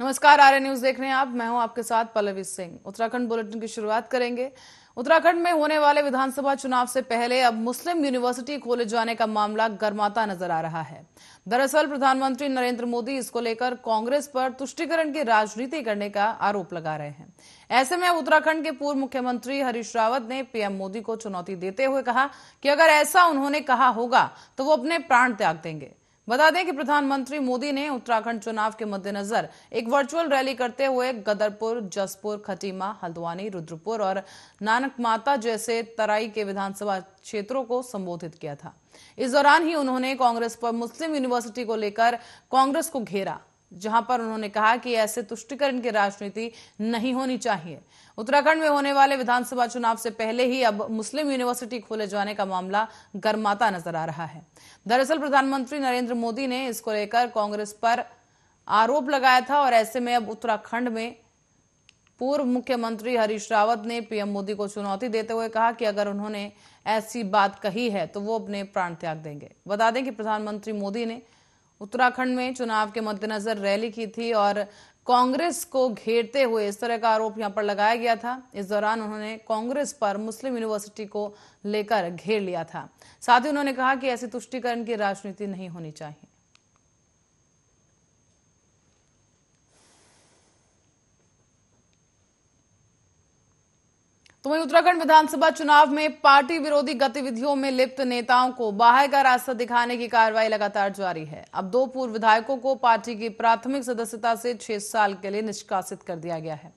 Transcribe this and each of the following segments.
नमस्कार R news देख रहे हैं आप मैं हूं आपके साथ पल्लवी सिंह उत्तराखंड बुलेटिन की शुरुआत करेंगे उत्तराखंड में होने वाले विधानसभा चुनाव से पहले अब मुस्लिम यूनिवर्सिटी खोले जाने का मामला गर्माता नजर आ रहा है दरअसल प्रधानमंत्री नरेंद्र मोदी इसको लेकर कांग्रेस पर तुष्टिकरण की राजनीति करने का आरोप लगा रहे हैं ऐसे में उत्तराखंड के पूर्व मुख्यमंत्री हरीश रावत ने पीएम मोदी को चुनौती देते हुए कहा कि अगर ऐसा उन्होंने कहा होगा तो वो अपने प्राण त्याग देंगे बता दें कि प्रधानमंत्री मोदी ने उत्तराखंड चुनाव के मद्देनजर एक वर्चुअल रैली करते हुए गदरपुर जसपुर खटीमा हल्द्वानी रुद्रपुर और नानक माता जैसे तराई के विधानसभा क्षेत्रों को संबोधित किया था इस दौरान ही उन्होंने कांग्रेस पर मुस्लिम यूनिवर्सिटी को लेकर कांग्रेस को घेरा जहां पर उन्होंने कहा कि ऐसे तुष्टिकरण की राजनीति नहीं होनी चाहिए उत्तराखंड में होने वाले विधानसभा चुनाव से पहले ही अब मुस्लिम यूनिवर्सिटी खोले जाने का मामला गर्माता नजर आ रहा है दरअसल प्रधानमंत्री नरेंद्र मोदी ने इसको लेकर कांग्रेस पर आरोप लगाया था और ऐसे में अब उत्तराखंड में पूर्व मुख्यमंत्री हरीश रावत ने पीएम मोदी को चुनौती देते हुए कहा कि अगर उन्होंने ऐसी बात कही है तो वो अपने प्राण त्याग देंगे बता दें कि प्रधानमंत्री मोदी ने उत्तराखंड में चुनाव के मद्देनजर रैली की थी और कांग्रेस को घेरते हुए इस तरह का आरोप यहां पर लगाया गया था इस दौरान उन्होंने कांग्रेस पर मुस्लिम यूनिवर्सिटी को लेकर घेर लिया था साथ ही उन्होंने कहा कि ऐसी तुष्टिकरण की राजनीति नहीं होनी चाहिए तो वहीं उत्तराखंड विधानसभा चुनाव में पार्टी विरोधी गतिविधियों में लिप्त नेताओं को बाहर का रास्ता दिखाने की कार्रवाई लगातार जारी है अब दो पूर्व विधायकों को पार्टी की प्राथमिक सदस्यता से छह साल के लिए निष्कासित कर दिया गया है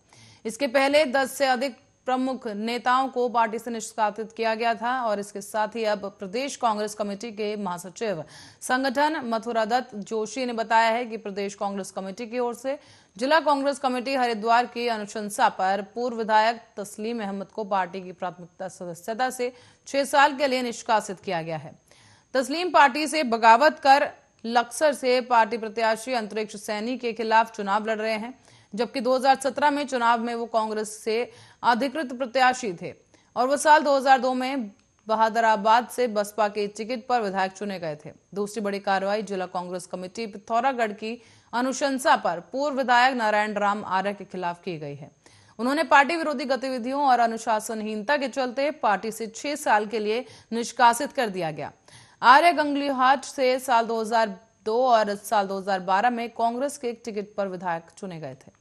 इसके पहले दस से अधिक प्रमुख नेताओं को पार्टी से निष्कासित किया गया था और इसके साथ ही अब प्रदेश कांग्रेस कमेटी के महासचिव संगठन मथुरा दत्त जोशी ने बताया है कि प्रदेश कांग्रेस कमेटी की ओर से जिला कांग्रेस कमेटी हरिद्वार की अनुशंसा पर पूर्व विधायक तस्लीम अहमद को पार्टी की प्राथमिकता सदस्यता से छह साल के लिए निष्कासित किया गया है तस्लीम पार्टी से बगावत कर लक्सर से पार्टी प्रत्याशी अंतरिक्ष सैनी के खिलाफ चुनाव लड़ रहे हैं जबकि 2017 में चुनाव में वो कांग्रेस से अधिकृत प्रत्याशी थे और वो साल 2002 में बहादराबाद से बसपा के टिकट पर विधायक चुने गए थे दूसरी बड़ी कार्रवाई जिला कांग्रेस कमेटी पिथौरागढ़ की अनुशंसा पर पूर्व विधायक नारायण राम आर्य के खिलाफ की गई है उन्होंने पार्टी विरोधी गतिविधियों और अनुशासनहीनता के चलते पार्टी से छह साल के लिए निष्कासित कर दिया गया आर्य गंगलीहाट से साल 2002 और साल 2012 में कांग्रेस के टिकट पर विधायक चुने गए थे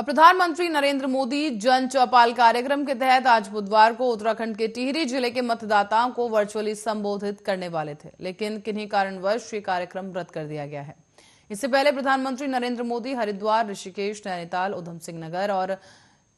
और प्रधानमंत्री नरेंद्र मोदी जन चौपाल कार्यक्रम के तहत आज बुधवार को उत्तराखंड के टिहरी जिले के मतदाताओं को वर्चुअली संबोधित करने वाले थे लेकिन किन्हीं कारणवश ये कार्यक्रम रद्द कर दिया गया है इससे पहले प्रधानमंत्री नरेंद्र मोदी हरिद्वार ऋषिकेश नैनीताल उधम सिंह नगर और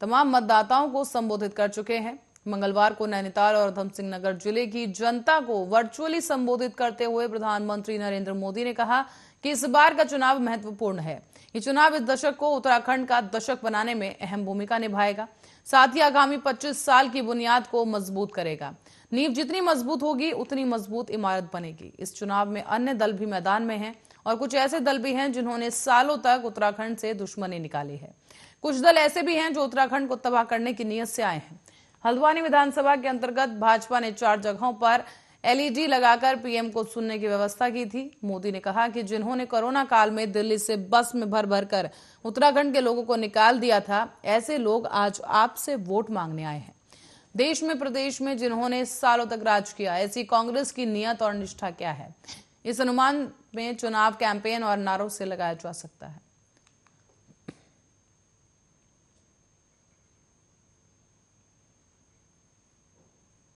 तमाम मतदाताओं को संबोधित कर चुके हैं मंगलवार को नैनीताल और सिंह नगर जिले की जनता को वर्चुअली संबोधित करते हुए प्रधानमंत्री नरेंद्र मोदी ने कहा कि इस बार का चुनाव महत्वपूर्ण है ये चुनाव इस दशक को उत्तराखंड का दशक बनाने में अहम भूमिका निभाएगा साथ ही आगामी 25 साल की बुनियाद को मजबूत करेगा नींव जितनी मजबूत होगी उतनी मजबूत इमारत बनेगी इस चुनाव में अन्य दल भी मैदान में हैं और कुछ ऐसे दल भी हैं जिन्होंने सालों तक उत्तराखंड से दुश्मनी निकाली है कुछ दल ऐसे भी हैं जो उत्तराखंड को तबाह करने की नीयत से आए हैं हल्द्वानी विधानसभा के अंतर्गत भाजपा ने चार जगहों पर एलईडी e लगाकर पीएम को सुनने की व्यवस्था की थी मोदी ने कहा कि जिन्होंने कोरोना काल में दिल्ली से बस में भर भर कर उत्तराखंड के लोगों को निकाल दिया था ऐसे लोग आज आपसे वोट मांगने आए हैं देश में प्रदेश में जिन्होंने सालों तक राज किया ऐसी कांग्रेस की नियत और निष्ठा क्या है इस अनुमान में चुनाव कैंपेन और नारों से लगाया जा सकता है